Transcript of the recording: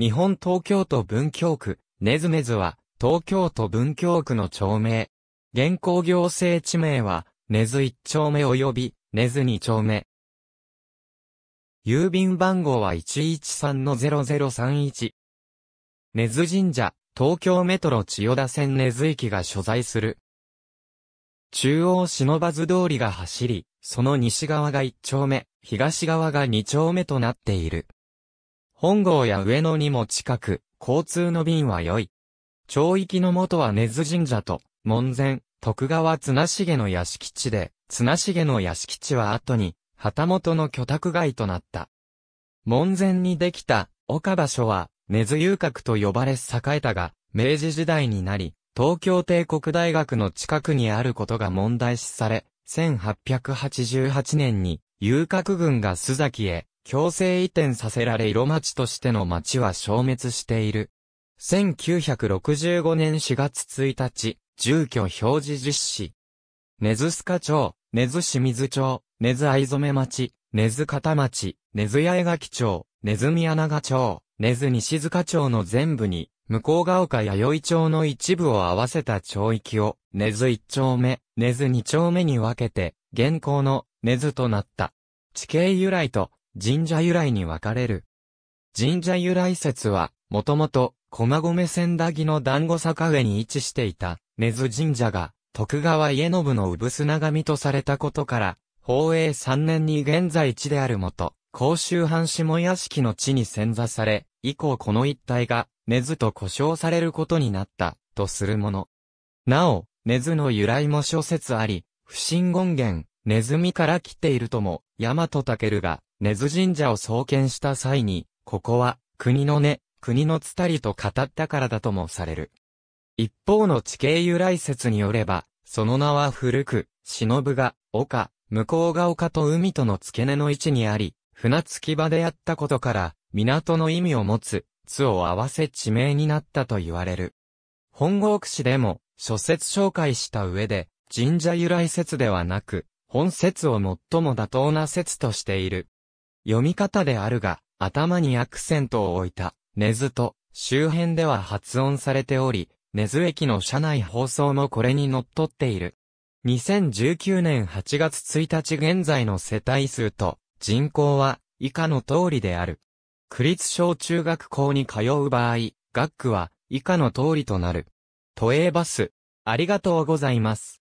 日本東京都文京区、ネズメずは、東京都文京区の町名。現行行政地名は、ネズ1丁目及び、ネズ2丁目。郵便番号は113-0031。ネズ神社、東京メトロ千代田線ネズ駅が所在する。中央忍ず通りが走り、その西側が1丁目、東側が2丁目となっている。本郷や上野にも近く、交通の便は良い。町域の元は根津神社と、門前、徳川綱重の屋敷地で、綱重の屋敷地は後に、旗本の居宅街となった。門前にできた、岡場所は、根津遊郭と呼ばれ栄えたが、明治時代になり、東京帝国大学の近くにあることが問題視され、1888年に、遊郭軍が須崎へ、強制移転させられ色町としての町は消滅している。1965年4月1日、住居表示実施。根津須賀町、根津清水町、根津藍染町、根津片町、根津八重垣町、根津宮長町、根津西塚町の全部に、向こうが丘弥生町の一部を合わせた町域を、根津一丁目、根津二丁目に分けて、現行の根津となった。地形由来と神社由来に分かれる。神社由来説は、もともと、駒込千駄木の団子坂上に位置していた、根津神社が、徳川家信の産砂みとされたことから、宝永3年に現在地であるもと、甲州藩下屋敷の地に潜座され、以降この一帯が、根津と呼称されることになった、とするもの。なお、根津の由来も諸説あり、不審言言、ネズミから来ているとも、ヤマトタケルが、ネズ神社を創建した際に、ここは、国の根、国のつたりと語ったからだともされる。一方の地形由来説によれば、その名は古く、忍が、丘、向こうが丘と海との付け根の位置にあり、船着き場であったことから、港の意味を持つ、津を合わせ地名になったと言われる。本郷区市でも、諸説紹介した上で、神社由来説ではなく、本説を最も妥当な説としている。読み方であるが、頭にアクセントを置いた、根津と、周辺では発音されており、根津駅の車内放送もこれに則っっている。2019年8月1日現在の世帯数と人口は以下の通りである。区立小中学校に通う場合、学区は以下の通りとなる。都営バス、ありがとうございます。